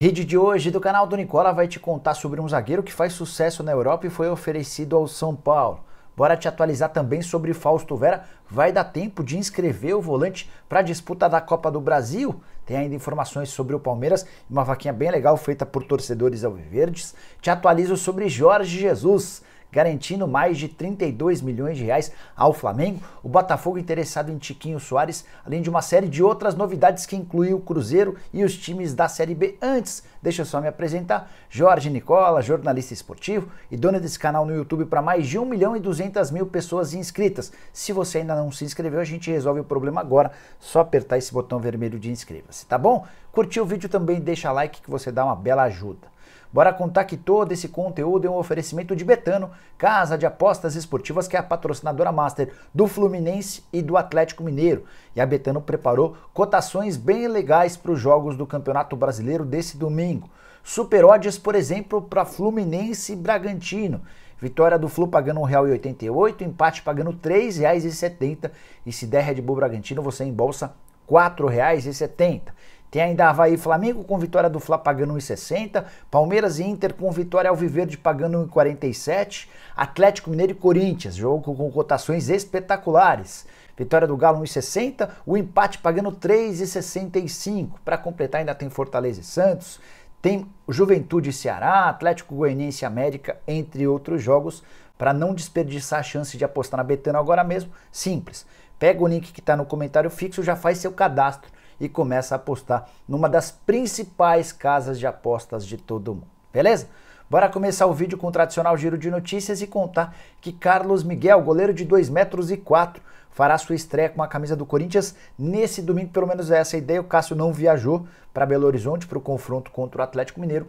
Rede de hoje do canal do Nicola vai te contar sobre um zagueiro que faz sucesso na Europa e foi oferecido ao São Paulo. Bora te atualizar também sobre Fausto Vera. Vai dar tempo de inscrever o volante para a disputa da Copa do Brasil? Tem ainda informações sobre o Palmeiras, uma vaquinha bem legal feita por torcedores alviverdes. Te atualizo sobre Jorge Jesus garantindo mais de 32 milhões de reais ao Flamengo. O Botafogo interessado em Tiquinho Soares, além de uma série de outras novidades que inclui o Cruzeiro e os times da Série B. Antes, deixa eu só me apresentar. Jorge Nicola, jornalista esportivo e dona desse canal no YouTube para mais de 1 milhão e 200 mil pessoas inscritas. Se você ainda não se inscreveu, a gente resolve o problema agora. Só apertar esse botão vermelho de inscreva-se, tá bom? Curtiu o vídeo também, deixa like que você dá uma bela ajuda. Bora contar que todo esse conteúdo é um oferecimento de Betano, casa de apostas esportivas que é a patrocinadora master do Fluminense e do Atlético Mineiro. E a Betano preparou cotações bem legais para os jogos do Campeonato Brasileiro desse domingo. Super odds, por exemplo, para Fluminense e Bragantino. Vitória do Flu pagando R$ 1,88, empate pagando R$ 3,70 e se der Red Bull Bragantino você embolsa R$ 4,70. Tem ainda Havaí e Flamengo com vitória do Fla pagando 1,60. Palmeiras e Inter com vitória Alviverde pagando 1,47. Atlético Mineiro e Corinthians, jogo com cotações espetaculares. Vitória do Galo 1,60, o empate pagando 3,65. Para completar, ainda tem Fortaleza e Santos, tem Juventude e Ceará, Atlético Goianiense e América, entre outros jogos. Para não desperdiçar a chance de apostar na Betano agora mesmo, simples. Pega o link que está no comentário fixo, já faz seu cadastro e começa a apostar numa das principais casas de apostas de todo mundo. Beleza? Bora começar o vídeo com o tradicional giro de notícias e contar que Carlos Miguel, goleiro de 2 metros e 4, fará sua estreia com a camisa do Corinthians nesse domingo, pelo menos é essa a ideia. O Cássio não viajou para Belo Horizonte para o confronto contra o Atlético Mineiro,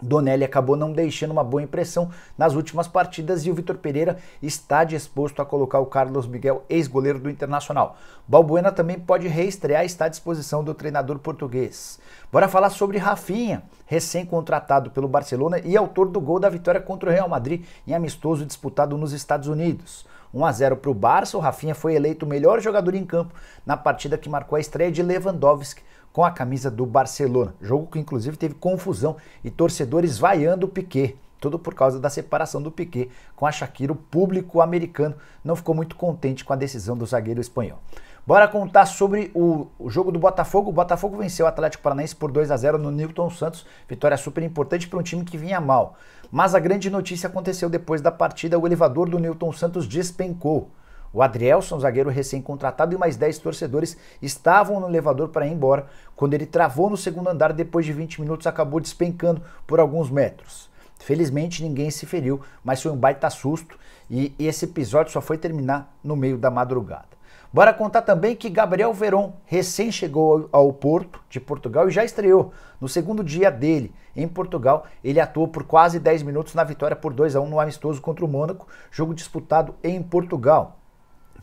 Donelli acabou não deixando uma boa impressão nas últimas partidas e o Vitor Pereira está disposto a colocar o Carlos Miguel, ex-goleiro do Internacional. Balbuena também pode reestrear e está à disposição do treinador português. Bora falar sobre Rafinha, recém-contratado pelo Barcelona e autor do gol da vitória contra o Real Madrid em amistoso disputado nos Estados Unidos. 1 a 0 para o Barça, o Rafinha foi eleito o melhor jogador em campo na partida que marcou a estreia de Lewandowski com a camisa do Barcelona. Jogo que inclusive teve confusão e torcedores vaiando o Piquet. Tudo por causa da separação do Piquet com a Shakira. O público americano não ficou muito contente com a decisão do zagueiro espanhol. Bora contar sobre o, o, jogo do Botafogo. O Botafogo venceu o Atlético Paranaense por 2 a 0 no Newton Santos. Vitória super importante para um time que vinha mal. Mas a grande notícia aconteceu depois da partida: o elevador do Newton Santos despencou. O Adrielson, zagueiro recém-contratado, e mais 10 torcedores estavam no elevador para ir embora quando ele travou no segundo andar depois de 20 minutos acabou despencando por alguns metros. Felizmente ninguém se feriu, mas foi um baita susto e esse episódio só foi terminar no meio da madrugada. Bora contar também que Gabriel Veron recém chegou ao Porto de Portugal e já estreou. No segundo dia dele em Portugal, ele atuou por quase 10 minutos na vitória por 2 a 1 no amistoso contra o Mônaco, jogo disputado em Portugal.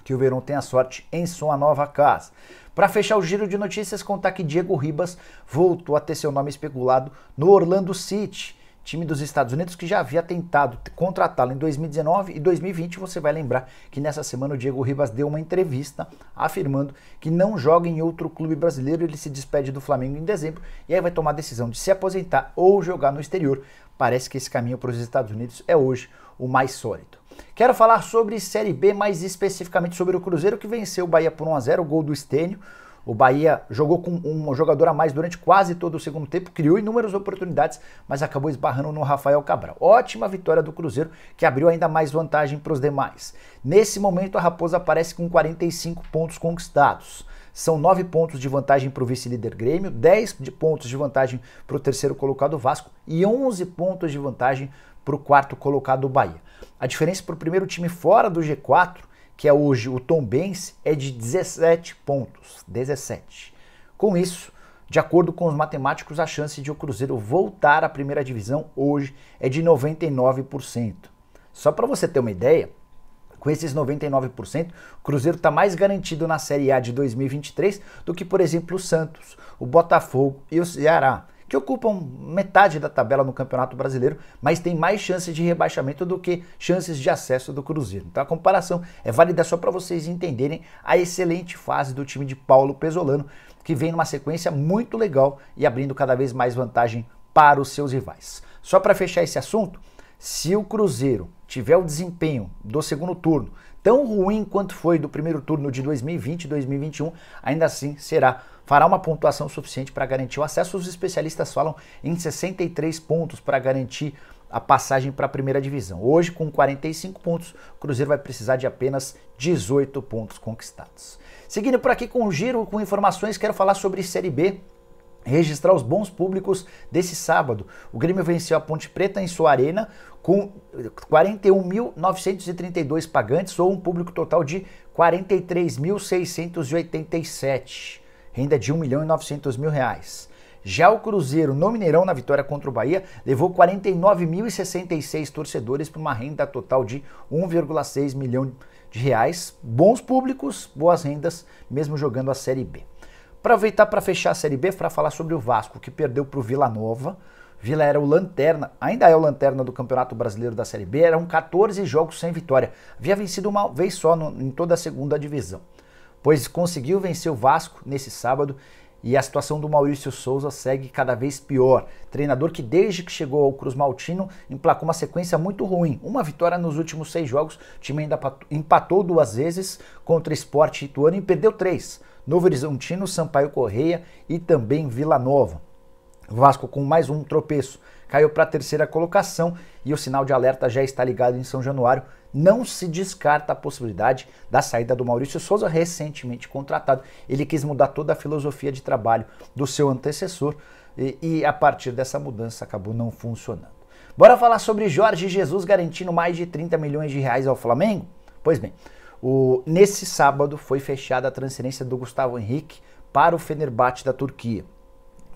Que o Verão tenha sorte em sua nova casa. Para fechar o giro de notícias, contar que Diego Ribas voltou a ter seu nome especulado no Orlando City, time dos Estados Unidos que já havia tentado contratá-lo em 2019 e 2020. Você vai lembrar que nessa semana o Diego Ribas deu uma entrevista afirmando que não joga em outro clube brasileiro, ele se despede do Flamengo em dezembro e aí vai tomar a decisão de se aposentar ou jogar no exterior. Parece que esse caminho para os Estados Unidos é hoje o mais sólido. Quero falar sobre Série B, mais especificamente sobre o Cruzeiro que venceu o Bahia por 1 a 0, o gol do Estênio. O Bahia jogou com um jogador a mais durante quase todo o segundo tempo, criou inúmeras oportunidades, mas acabou esbarrando no Rafael Cabral. Ótima vitória do Cruzeiro, que abriu ainda mais vantagem para os demais. Nesse momento, a Raposa aparece com 45 pontos conquistados. São 9 pontos de vantagem para o vice-líder Grêmio, 10 de pontos de vantagem para o terceiro colocado Vasco e 11 pontos de vantagem para o quarto colocado do Bahia. A diferença para o primeiro time fora do G4, que é hoje o Tombense, é de 17 pontos. 17. Com isso, de acordo com os matemáticos, a chance de o Cruzeiro voltar à primeira divisão hoje é de 99%. Só para você ter uma ideia, com esses 99%, o Cruzeiro está mais garantido na Série A de 2023 do que, por exemplo, o Santos, o Botafogo e o Ceará que ocupam metade da tabela no Campeonato Brasileiro, mas tem mais chances de rebaixamento do que chances de acesso do Cruzeiro. Então a comparação é válida só para vocês entenderem a excelente fase do time de Paulo Pesolano, que vem numa sequência muito legal e abrindo cada vez mais vantagem para os seus rivais. Só para fechar esse assunto, se o Cruzeiro tiver o desempenho do segundo turno tão ruim quanto foi do primeiro turno de 2020 e 2021, ainda assim será fará uma pontuação suficiente para garantir o acesso. Os especialistas falam em 63 pontos para garantir a passagem para a primeira divisão. Hoje, com 45 pontos, o Cruzeiro vai precisar de apenas 18 pontos conquistados. Seguindo por aqui com o giro, com informações, quero falar sobre Série B registrar os bons públicos desse sábado. O Grêmio venceu a Ponte Preta em sua arena com 41.932 pagantes ou um público total de 43.687 renda de 1 milhão e 900 mil reais. Já o Cruzeiro no Mineirão, na vitória contra o Bahia, levou 49.066 torcedores para uma renda total de 1,6 milhão de reais. Bons públicos, boas rendas, mesmo jogando a Série B. Aproveitar para fechar a Série B para falar sobre o Vasco, que perdeu para o Vila Nova. Vila era o lanterna, ainda é o lanterna do Campeonato Brasileiro da Série B, eram 14 jogos sem vitória. Havia vencido uma vez só no, em toda a segunda divisão pois conseguiu vencer o Vasco nesse sábado e a situação do Maurício Souza segue cada vez pior. Treinador que desde que chegou ao Cruz Maltino emplacou uma sequência muito ruim. Uma vitória nos últimos seis jogos, o time ainda empatou duas vezes contra Esporte Ituano e perdeu três. Novo Horizontino, Sampaio Correia e também Vila Nova. O Vasco com mais um tropeço caiu para a terceira colocação e o sinal de alerta já está ligado em São Januário. Não se descarta a possibilidade da saída do Maurício Souza, recentemente contratado. Ele quis mudar toda a filosofia de trabalho do seu antecessor e, e a partir dessa mudança acabou não funcionando. Bora falar sobre Jorge Jesus garantindo mais de 30 milhões de reais ao Flamengo? Pois bem, o, nesse sábado foi fechada a transferência do Gustavo Henrique para o Fenerbahçe da Turquia.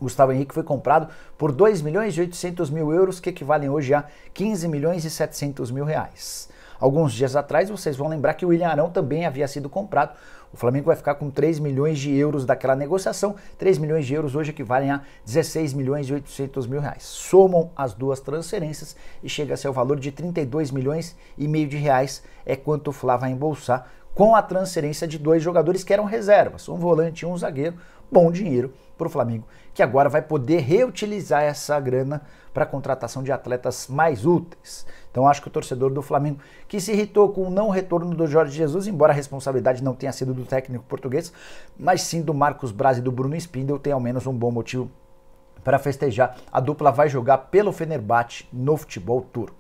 Gustavo Henrique foi comprado por 2 milhões e 800 mil euros, que equivalem hoje a 15 milhões e 700 mil reais. Alguns dias atrás, vocês vão lembrar que o William Arão também havia sido comprado. O Flamengo vai ficar com 3 milhões de euros daquela negociação. 3 milhões de euros hoje equivalem a 16 milhões e 800 mil reais. Somam as duas transferências e chega a ser o valor de 32 milhões e meio de reais é quanto o Flá vai embolsar com a transferência de dois jogadores que eram reservas, um volante e um zagueiro, bom dinheiro para o Flamengo, que agora vai poder reutilizar essa grana para a contratação de atletas mais úteis. Então acho que o torcedor do Flamengo, que se irritou com o não retorno do Jorge Jesus, embora a responsabilidade não tenha sido do técnico português, mas sim do Marcos Braz e do Bruno Spindel, tem ao menos um bom motivo para festejar. A dupla vai jogar pelo Fenerbahçe no futebol turco.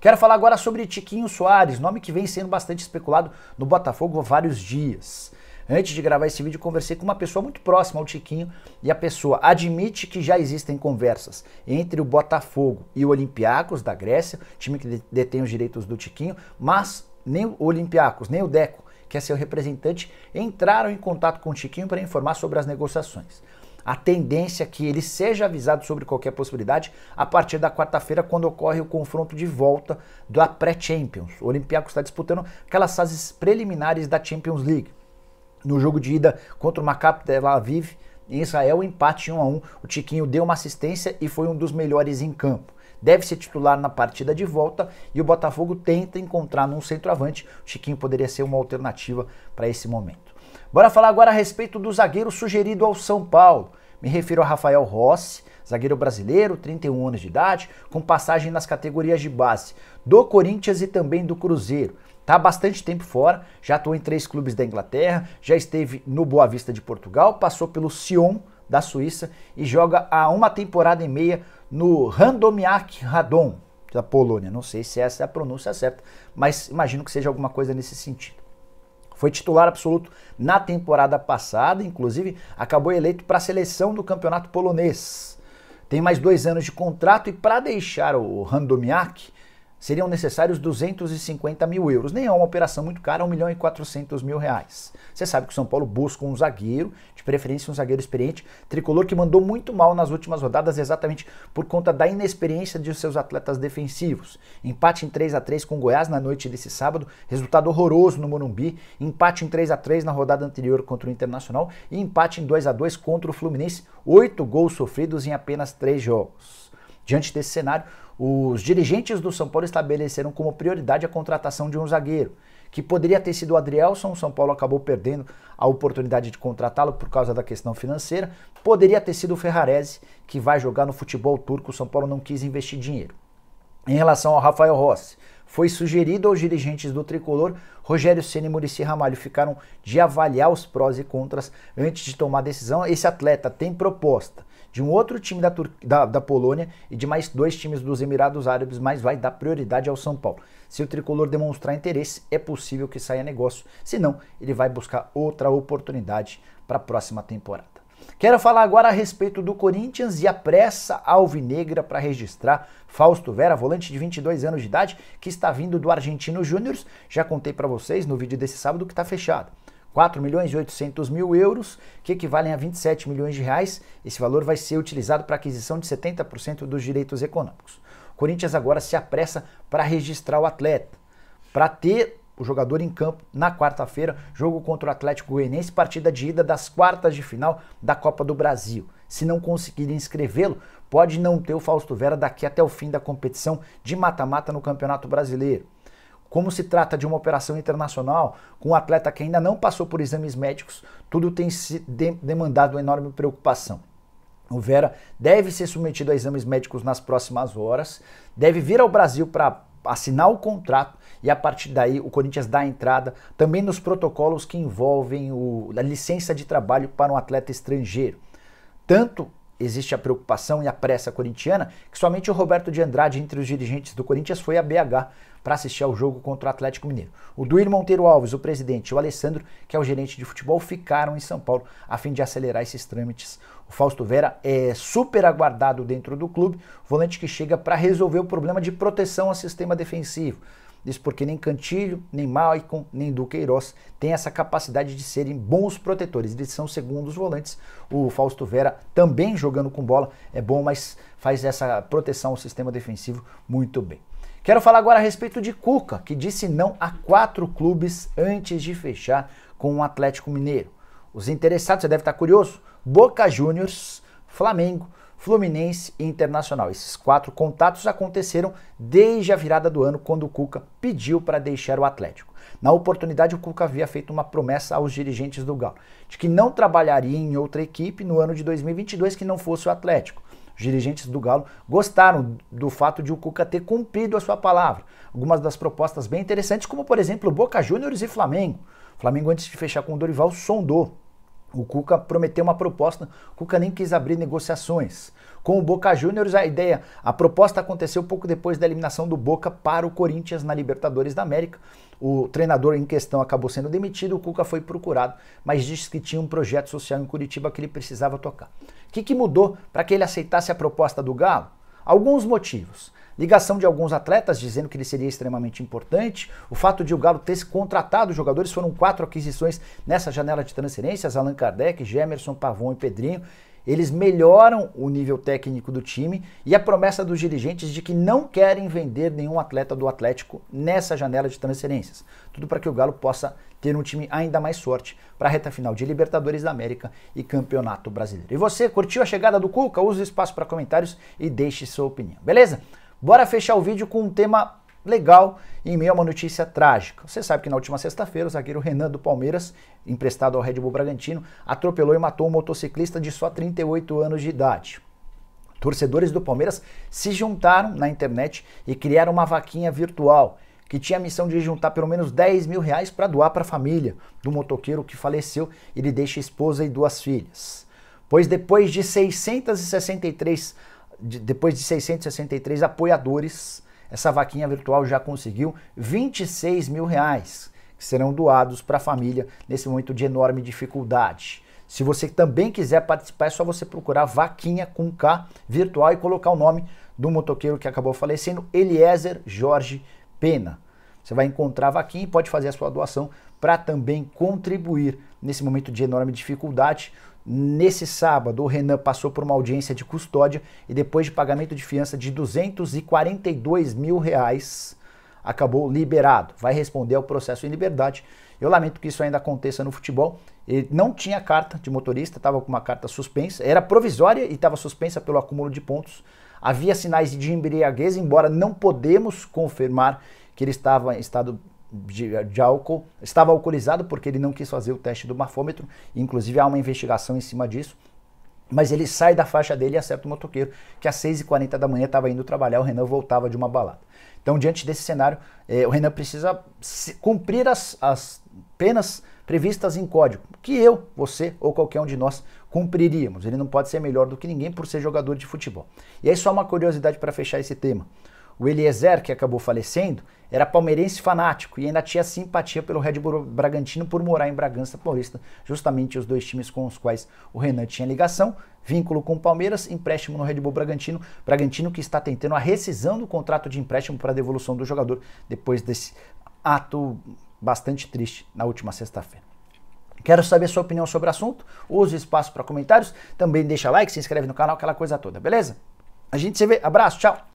Quero falar agora sobre Tiquinho Soares, nome que vem sendo bastante especulado no Botafogo há vários dias. Antes de gravar esse vídeo, conversei com uma pessoa muito próxima ao Tiquinho e a pessoa admite que já existem conversas entre o Botafogo e o Olympiacos da Grécia, time que detém os direitos do Tiquinho, mas nem o Olympiacos, nem o Deco, que é seu representante, entraram em contato com o Tiquinho para informar sobre as negociações a tendência é que ele seja avisado sobre qualquer possibilidade a partir da quarta-feira, quando ocorre o confronto de volta da pré-Champions. O Olympiacos está disputando aquelas fases preliminares da Champions League. No jogo de ida contra o Maccabi Tel Aviv, em Israel, o empate 1 a 1 O Tiquinho deu uma assistência e foi um dos melhores em campo deve ser titular na partida de volta e o Botafogo tenta encontrar num centroavante. O Chiquinho poderia ser uma alternativa para esse momento. Bora falar agora a respeito do zagueiro sugerido ao São Paulo. Me refiro a Rafael Rossi, zagueiro brasileiro, 31 anos de idade, com passagem nas categorias de base do Corinthians e também do Cruzeiro. Está há bastante tempo fora, já atuou em três clubes da Inglaterra, já esteve no Boa Vista de Portugal, passou pelo Sion da Suíça e joga há uma temporada e meia no Randomiak Radom da Polônia. Não sei se essa é a pronúncia certa, mas imagino que seja alguma coisa nesse sentido. Foi titular absoluto na temporada passada, inclusive acabou eleito para a seleção do campeonato polonês. Tem mais dois anos de contrato e para deixar o Randomiak seriam necessários 250 mil euros. Nem é uma operação muito cara, 1 milhão e 400 mil reais. Você sabe que o São Paulo busca um zagueiro, de preferência um zagueiro experiente, tricolor que mandou muito mal nas últimas rodadas, exatamente por conta da inexperiência de seus atletas defensivos. Empate em 3 a 3 com Goiás na noite desse sábado, resultado horroroso no Morumbi, empate em 3 a 3 na rodada anterior contra o Internacional e empate em 2 a 2 contra o Fluminense, oito gols sofridos em apenas três jogos. Diante desse cenário, os dirigentes do São Paulo estabeleceram como prioridade a contratação de um zagueiro, que poderia ter sido o Adrielson, o São Paulo acabou perdendo a oportunidade de contratá-lo por causa da questão financeira, poderia ter sido o Ferrarese, que vai jogar no futebol turco, o São Paulo não quis investir dinheiro. Em relação ao Rafael Rossi, foi sugerido aos dirigentes do tricolor, Rogério Ceni e Murici Ramalho ficaram de avaliar os prós e contras antes de tomar a decisão. Esse atleta tem proposta, de um outro time da, Tur da, da Polônia e de mais dois times dos Emirados Árabes, mas vai dar prioridade ao São Paulo. Se o tricolor demonstrar interesse, é possível que saia negócio, senão ele vai buscar outra oportunidade para a próxima temporada. Quero falar agora a respeito do Corinthians e a pressa alvinegra para registrar Fausto Vera, volante de 22 anos de idade, que está vindo do Argentino Júnior. Já contei para vocês no vídeo desse sábado que está fechado. 4 milhões e 800 mil euros, que equivalem a 27 milhões de reais. Esse valor vai ser utilizado para aquisição de 70% dos direitos econômicos. O Corinthians agora se apressa para registrar o atleta, para ter o jogador em campo na quarta-feira, jogo contra o Atlético Goianiense, partida de ida das quartas de final da Copa do Brasil. Se não conseguir inscrevê-lo, pode não ter o Fausto Vera daqui até o fim da competição de mata-mata no Campeonato Brasileiro. Como se trata de uma operação internacional com um atleta que ainda não passou por exames médicos, tudo tem se de demandado uma enorme preocupação. O Vera deve ser submetido a exames médicos nas próximas horas, deve vir ao Brasil para assinar o contrato e a partir daí o Corinthians dá entrada também nos protocolos que envolvem o, a licença de trabalho para um atleta estrangeiro. Tanto existe a preocupação e a pressa corintiana que somente o Roberto de Andrade, entre os dirigentes do Corinthians, foi a BH para assistir ao jogo contra o Atlético Mineiro. O Duir Monteiro Alves, o presidente, e o Alessandro, que é o gerente de futebol, ficaram em São Paulo a fim de acelerar esses trâmites. O Fausto Vera é super aguardado dentro do clube, volante que chega para resolver o problema de proteção ao sistema defensivo isso porque nem Cantilho, nem Maicon, nem Duqueiroz têm essa capacidade de serem bons protetores. Eles são segundos volantes. O Fausto Vera também jogando com bola é bom, mas faz essa proteção ao sistema defensivo muito bem. Quero falar agora a respeito de Cuca, que disse não a quatro clubes antes de fechar com o Atlético Mineiro. Os interessados, você deve estar curioso, Boca Juniors, Flamengo, Fluminense e Internacional. Esses quatro contatos aconteceram desde a virada do ano, quando o Cuca pediu para deixar o Atlético. Na oportunidade, o Cuca havia feito uma promessa aos dirigentes do Galo de que não trabalharia em outra equipe no ano de 2022 que não fosse o Atlético. Os dirigentes do Galo gostaram do fato de o Cuca ter cumprido a sua palavra. Algumas das propostas bem interessantes, como por exemplo Boca Juniors e Flamengo. O Flamengo, antes de fechar com o Dorival, sondou o Cuca prometeu uma proposta, o Cuca nem quis abrir negociações. Com o Boca Juniors, a ideia, a proposta aconteceu pouco depois da eliminação do Boca para o Corinthians na Libertadores da América. O treinador em questão acabou sendo demitido, o Cuca foi procurado, mas disse que tinha um projeto social em Curitiba que ele precisava tocar. O que, que mudou para que ele aceitasse a proposta do Galo? Alguns motivos ligação de alguns atletas dizendo que ele seria extremamente importante, o fato de o Galo ter se contratado jogadores, foram quatro aquisições nessa janela de transferências, Allan Kardec, Gemerson, Pavon e Pedrinho, eles melhoram o nível técnico do time e a promessa dos dirigentes de que não querem vender nenhum atleta do Atlético nessa janela de transferências. Tudo para que o Galo possa ter um time ainda mais forte para a reta final de Libertadores da América e Campeonato Brasileiro. E você, curtiu a chegada do Cuca? Use o espaço para comentários e deixe sua opinião, beleza? Bora fechar o vídeo com um tema legal em meio a uma notícia trágica. Você sabe que na última sexta-feira o zagueiro Renan do Palmeiras, emprestado ao Red Bull Bragantino, atropelou e matou um motociclista de só 38 anos de idade. Torcedores do Palmeiras se juntaram na internet e criaram uma vaquinha virtual que tinha a missão de juntar pelo menos 10 mil reais para doar para a família do motoqueiro que faleceu. Ele deixa esposa e duas filhas. Pois depois de 663 de, depois de 663 apoiadores, essa vaquinha virtual já conseguiu 26 mil reais, que serão doados para a família nesse momento de enorme dificuldade. Se você também quiser participar, é só você procurar Vaquinha com K virtual e colocar o nome do motoqueiro que acabou falecendo, Eliezer Jorge Pena. Você vai encontrar a Vaquinha e pode fazer a sua doação para também contribuir nesse momento de enorme dificuldade. Nesse sábado, o Renan passou por uma audiência de custódia e depois de pagamento de fiança de 242 mil reais, acabou liberado. Vai responder ao processo em liberdade. Eu lamento que isso ainda aconteça no futebol. Ele não tinha carta de motorista, estava com uma carta suspensa, era provisória e estava suspensa pelo acúmulo de pontos. Havia sinais de embriaguez, embora não podemos confirmar que ele estava em estado de, de, álcool, estava alcoolizado porque ele não quis fazer o teste do bafômetro, inclusive há uma investigação em cima disso. Mas ele sai da faixa dele e acerta o motoqueiro, que às 6h40 da manhã estava indo trabalhar, o Renan voltava de uma balada. Então, diante desse cenário, eh, o Renan precisa cumprir as, as penas previstas em código, que eu, você ou qualquer um de nós cumpriríamos. Ele não pode ser melhor do que ninguém por ser jogador de futebol. E aí, só uma curiosidade para fechar esse tema. O Eliezer, que acabou falecendo, era palmeirense fanático e ainda tinha simpatia pelo Red Bull Bragantino por morar em Bragança Paulista, justamente os dois times com os quais o Renan tinha ligação, vínculo com o Palmeiras, empréstimo no Red Bull Bragantino, Bragantino que está tentando a rescisão do contrato de empréstimo para a devolução do jogador depois desse ato bastante triste na última sexta-feira. Quero saber sua opinião sobre o assunto, use o espaço para comentários, também deixa like, se inscreve no canal, aquela coisa toda, beleza? A gente se vê, abraço, tchau!